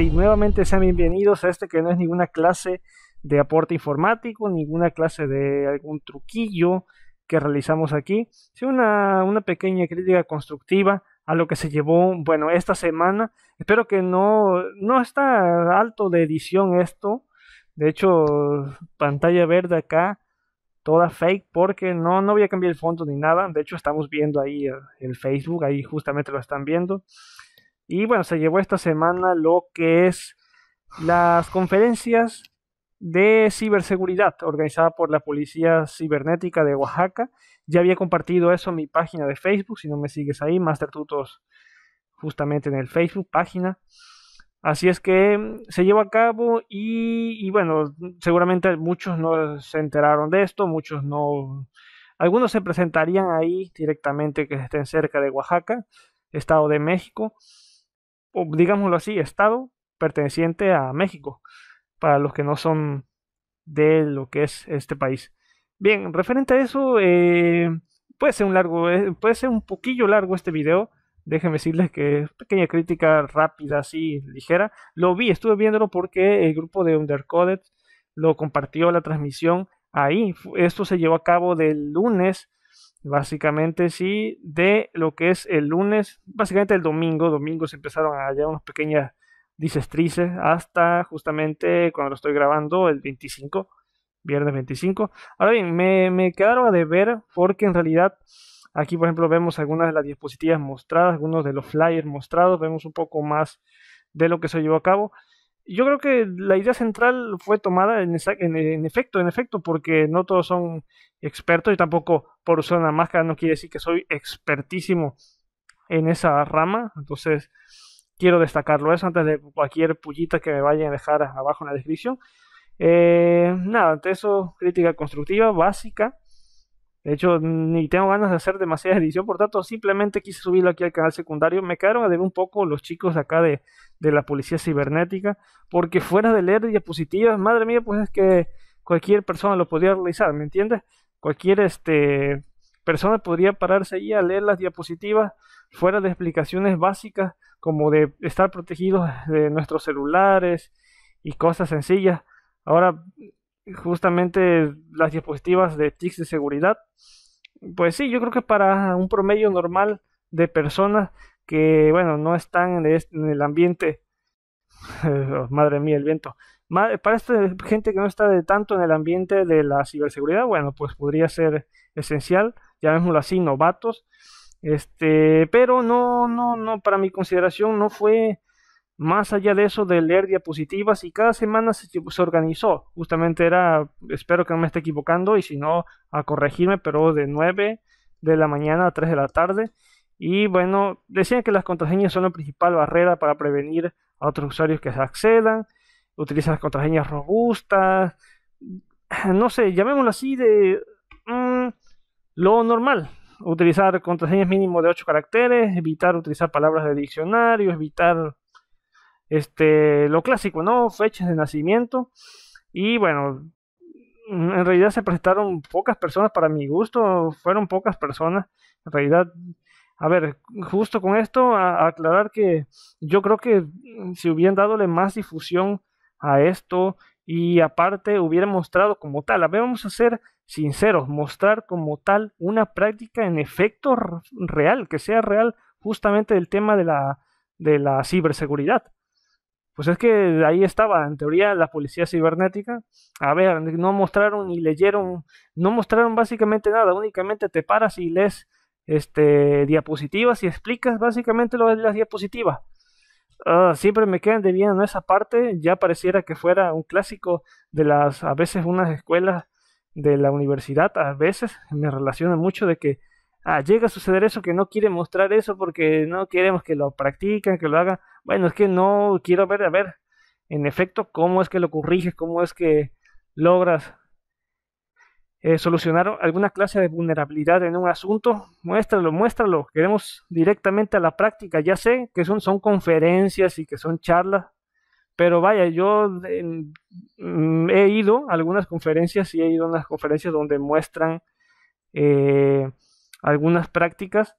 y Nuevamente sean bienvenidos a este que no es ninguna clase de aporte informático, ninguna clase de algún truquillo que realizamos aquí, sino una, pequeña crítica constructiva a lo que se llevó, bueno, esta semana. Espero que no, no está alto de edición esto. De hecho, pantalla verde acá, toda fake, porque no, no voy a cambiar el fondo ni nada. De hecho, estamos viendo ahí el Facebook, ahí justamente lo están viendo. Y bueno, se llevó esta semana lo que es las conferencias de ciberseguridad organizada por la Policía Cibernética de Oaxaca. Ya había compartido eso en mi página de Facebook, si no me sigues ahí, Master Tutos, justamente en el Facebook página. Así es que mm, se llevó a cabo y, y, bueno, seguramente muchos no se enteraron de esto, muchos no... Algunos se presentarían ahí directamente que estén cerca de Oaxaca, Estado de México, o digámoslo así, estado perteneciente a México, para los que no son de lo que es este país. Bien, referente a eso, eh, puede ser un largo, eh, puede ser un poquillo largo este video. Déjenme decirles que pequeña crítica rápida, así ligera. Lo vi, estuve viéndolo porque el grupo de Undercoded lo compartió la transmisión ahí. Esto se llevó a cabo del lunes básicamente sí, de lo que es el lunes, básicamente el domingo, domingo se empezaron a hallar unas pequeñas disestrices hasta justamente cuando lo estoy grabando, el 25, viernes 25. Ahora bien, me, me quedaron a ver porque en realidad aquí por ejemplo vemos algunas de las dispositivas mostradas, algunos de los flyers mostrados, vemos un poco más de lo que se llevó a cabo yo creo que la idea central fue tomada en, en, efecto, en efecto, porque no todos son expertos y tampoco por usar una máscara no quiere decir que soy expertísimo en esa rama. Entonces, quiero destacarlo eso antes de cualquier pullita que me vayan a dejar abajo en la descripción. Eh, nada, ante eso, crítica constructiva, básica. De hecho, ni tengo ganas de hacer demasiada edición, por tanto, simplemente quise subirlo aquí al canal secundario. Me quedaron a ver un poco los chicos acá de, la policía cibernética, porque fuera de leer diapositivas, madre mía, pues es que cualquier persona lo podría realizar, ¿me entiendes? Cualquier este, persona podría pararse ahí a leer las diapositivas fuera de explicaciones básicas como de estar protegidos de nuestros celulares y cosas sencillas. Ahora, justamente las diapositivas de tics de seguridad. Pues sí, yo creo que para un promedio normal de personas que, bueno, no están en este, el ambiente, madre mía, el viento, para esta gente que no está de tanto en el ambiente de la ciberseguridad, bueno, pues podría ser esencial, llamémoslo así, novatos. Este, pero no, no, no, para mi consideración no fue más allá de eso, de leer diapositivas y cada semana se, organizó. Justamente era, espero que no me esté equivocando y si no, a corregirme, pero de 9 de la mañana a 3 de la tarde. Y bueno, decían que las contraseñas son la principal barrera para prevenir a otros usuarios que se accedan. Utilizan las contraseñas robustas. No sé, llamémoslo así de mm, lo normal, utilizar contraseñas mínimo de 8 caracteres, evitar utilizar palabras de diccionario, evitar este, lo clásico, ¿no? Fechas de nacimiento. Y bueno, mm, en realidad se prestaron pocas personas para mi gusto, fueron pocas personas. En realidad, a ver, justo con esto, a, aclarar que yo creo que mm, si hubieran dadole más difusión a esto y aparte hubiera mostrado como tal, a ver, vamos a ser sinceros, mostrar como tal una práctica en efecto real, que sea real justamente el tema de la, de la ciberseguridad pues es que ahí estaba, en teoría, la policía cibernética. A ver, no mostraron ni leyeron, no mostraron básicamente nada, únicamente te paras y lees este, diapositivas y explicas básicamente lo de las diapositivas. Ah, siempre me quedan de bien en esa parte, ya pareciera que fuera un clásico de las, a veces unas escuelas de la universidad, a veces me relaciona mucho de que ah, llega a suceder eso que no quiere mostrar eso porque no queremos que lo practiquen, que lo hagan, bueno, es que no quiero ver, a ver, en efecto, cómo es que lo corriges, cómo es que logras eh, solucionar alguna clase de vulnerabilidad en un asunto, muéstralo, muéstralo. Queremos directamente a la práctica. Ya sé que son, son conferencias y que son charlas, pero vaya, yo mm, he ido a algunas conferencias y he ido a unas conferencias donde muestran eh, algunas prácticas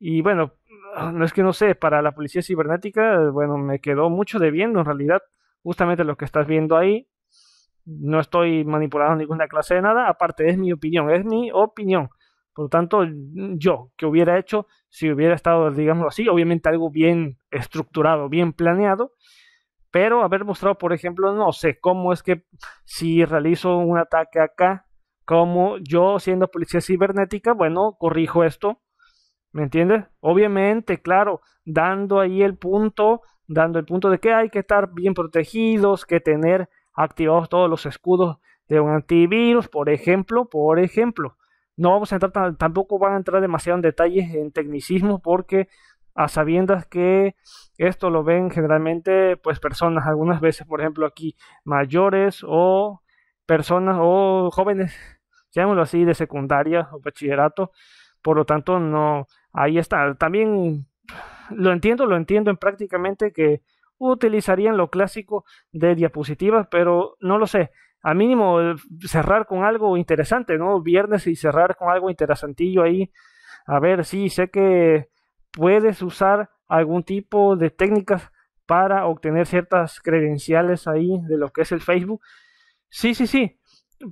y bueno, Ah, no es que no sé, para la policía cibernética, bueno, me quedó mucho de debiendo en realidad, justamente lo que estás viendo ahí. No estoy manipulando ninguna clase de nada, aparte es mi opinión, es mi opinión. Por lo tanto, yo, que hubiera hecho si hubiera estado, digamos así? Obviamente algo bien estructurado, bien planeado, pero haber mostrado, por ejemplo, no sé cómo es que si realizo un ataque acá, como yo siendo policía cibernética, bueno, corrijo esto ¿Me entiendes? Obviamente, claro, dando ahí el punto, dando el punto de que hay que estar bien protegidos, que tener activados todos los escudos de un antivirus, por ejemplo, por ejemplo. No vamos a entrar, tampoco van a entrar demasiado en detalles en tecnicismo porque a sabiendas que esto lo ven generalmente pues personas, algunas veces, por ejemplo, aquí mayores o personas o jóvenes, llamémoslo así, de secundaria o bachillerato, por lo tanto no ahí está. También lo entiendo, lo entiendo en prácticamente que utilizarían lo clásico de diapositivas, pero no lo sé. A mínimo eh, cerrar con algo interesante, ¿no? Viernes y cerrar con algo interesantillo ahí. A ver, sí, sé que puedes usar algún tipo de técnicas para obtener ciertas credenciales ahí de lo que es el Facebook. Sí, sí, sí.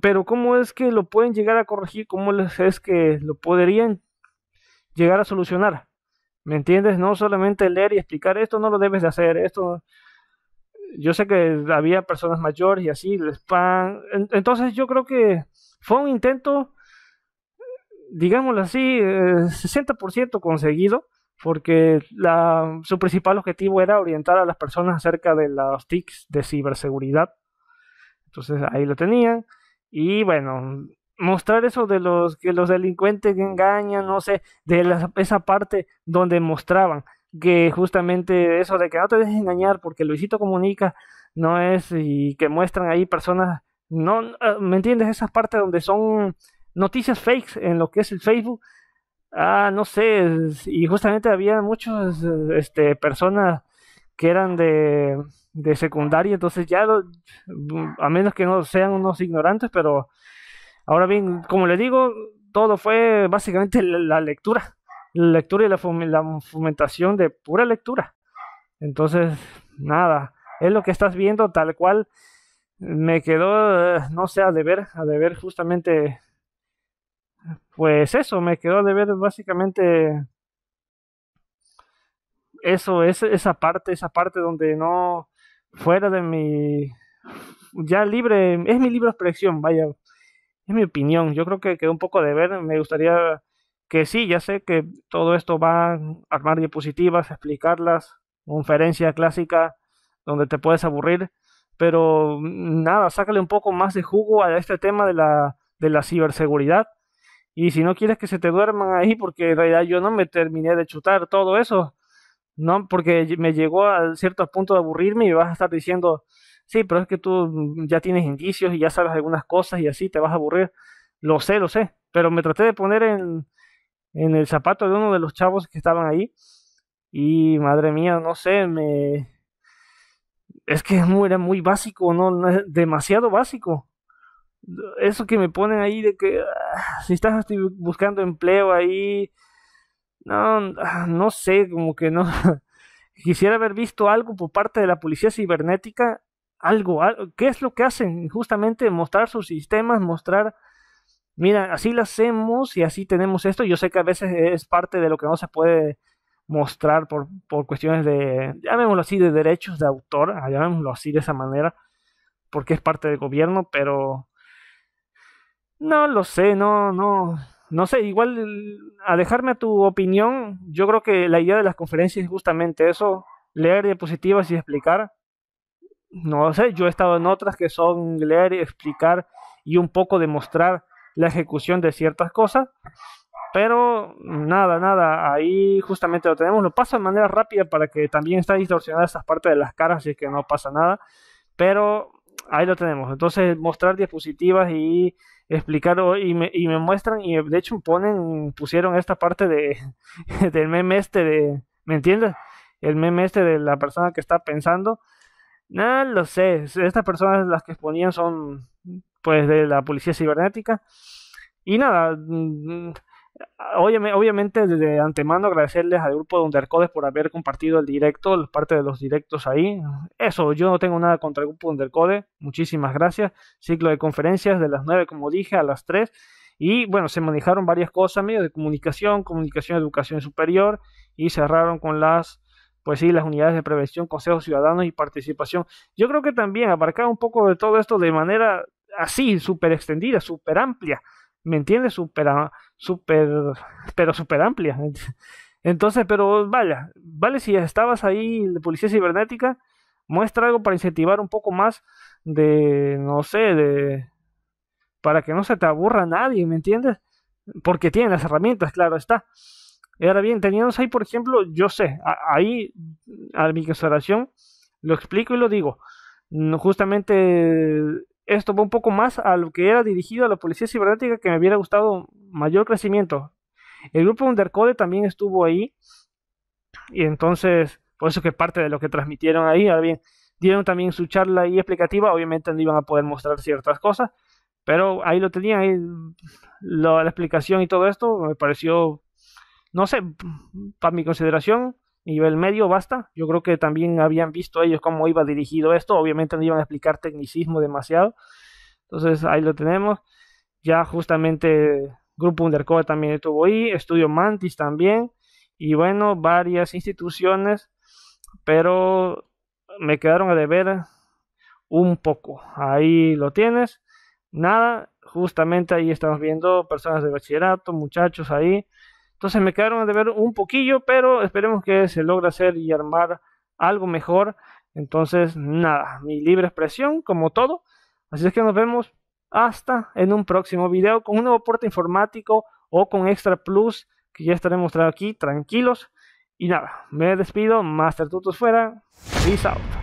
Pero ¿cómo es que lo pueden llegar a corregir? ¿Cómo es que lo podrían llegar a solucionar. ¿Me entiendes? No solamente leer y explicar esto no lo debes de hacer, esto yo sé que había personas mayores y así, les spam. Entonces yo creo que fue un intento, digámoslo así, 60% eh, conseguido, porque su principal objetivo era orientar a las personas acerca de las TICs de ciberseguridad. Entonces ahí lo tenían. Y bueno, mostrar eso de los que los delincuentes engañan, no sé, de esa parte donde mostraban que justamente eso de que no te dejes engañar porque Luisito comunica no es y que muestran ahí personas no ah, me entiendes Esa parte donde son noticias fakes en lo que es el Facebook ah no sé y justamente había muchas este personas que eran de, de secundaria entonces ya a menos que no sean unos ignorantes pero Ahora bien, como le digo, todo fue básicamente la, lectura, la lectura y la, fomentación de pura lectura. Entonces, nada, es lo que estás viendo tal cual me quedó, eh, no sé, a deber, a deber justamente, pues eso, me quedó a deber básicamente eso, esa parte, esa parte donde no, fuera de mi, ya libre, es mi de expresión, vaya, es mi opinión. Yo creo que quedó un poco de ver. Me gustaría que sí, ya sé que todo esto va a armar diapositivas, explicarlas, conferencia clásica donde te puedes aburrir, pero nada, sácale un poco más de jugo a este tema de la, de la ciberseguridad. Y si no quieres que se te duerman ahí, porque en realidad yo no me terminé de chutar todo eso, no, porque me llegó a cierto punto de aburrirme y vas a estar diciendo, sí, pero es que tú ya tienes indicios y ya sabes algunas cosas y así te vas a aburrir. Lo sé, lo sé, pero me traté de poner en, el zapato de uno de los chavos que estaban ahí y madre mía, no sé, me... Es que era muy básico, ¿no? demasiado básico. Eso que me ponen ahí de que ah, si estás buscando empleo ahí, no, ah, no sé, como que no. Quisiera haber visto algo por parte de la policía cibernética algo, ¿qué es lo que hacen? Justamente mostrar sus sistemas, mostrar, mira, así lo hacemos y así tenemos esto. Yo sé que a veces es parte de lo que no se puede mostrar por, por cuestiones de, llamémoslo así, de derechos de autor, ah, llamémoslo así de esa manera, porque es parte del gobierno, pero no lo sé, no, no, no sé, igual a dejarme a tu opinión, yo creo que la idea de las conferencias es justamente eso, leer diapositivas y explicar no sé, yo he estado en otras que son leer, y explicar y un poco demostrar la ejecución de ciertas cosas. Pero nada, nada, ahí justamente lo tenemos, lo paso de manera rápida para que también está distorsionada estas partes de las caras, así que no pasa nada. Pero ahí lo tenemos. Entonces, mostrar diapositivas y explicar y me, y me muestran y de hecho ponen, pusieron esta parte de, del meme este de, ¿me entiendes? El meme este de la persona que está pensando no ah, lo sé. Estas personas las que exponían son pues de la policía cibernética. Y nada, mm, obviamente de antemano agradecerles al grupo de Undercode por haber compartido el directo, parte de los directos ahí. Eso, yo no tengo nada contra el grupo de Undercode. Muchísimas gracias. Ciclo de conferencias de las 9, como dije, a las 3. Y bueno, se manejaron varias cosas, medio de comunicación, comunicación, educación superior y cerraron con las pues sí, las unidades de prevención, consejos ciudadanos y participación. Yo creo que también abarcar un poco de todo esto de manera así, súper extendida, súper amplia, ¿me entiendes? Súper, súper, pero súper amplia. Entonces, pero vaya, vale, si estabas ahí, policía cibernética, muestra algo para incentivar un poco más de, no sé, de, para que no se te aburra nadie, ¿me entiendes? Porque tienen las herramientas, claro está. Ahora bien, teníamos ahí, por ejemplo, yo sé, ahí a mi consideración lo explico y lo digo. Mm, justamente esto va un poco más a lo que era dirigido a la policía cibernética que me hubiera gustado mayor crecimiento. El grupo Undercode también estuvo ahí y entonces, por eso que parte de lo que transmitieron ahí, ahora bien, dieron también su charla y explicativa, obviamente no iban a poder mostrar ciertas cosas, pero ahí lo tenía ahí la explicación y todo esto me pareció no sé, para mi consideración, nivel medio basta. Yo creo que también habían visto ellos cómo iba dirigido esto. Obviamente no iban a explicar tecnicismo demasiado. Entonces ahí lo tenemos. Ya justamente Grupo Undercover también estuvo ahí, Estudio Mantis también. Y bueno, varias instituciones, pero me quedaron a deber un poco. Ahí lo tienes. Nada, justamente ahí estamos viendo personas de bachillerato, muchachos ahí. Entonces me quedaron de ver un poquillo, pero esperemos que se logre hacer y armar algo mejor. Entonces, nada, mi libre expresión, como todo. Así es que nos vemos hasta en un próximo video con un nuevo puerto informático o con extra plus que ya estaré mostrado aquí, tranquilos. Y nada, me despido, Master Tutos fuera, peace out.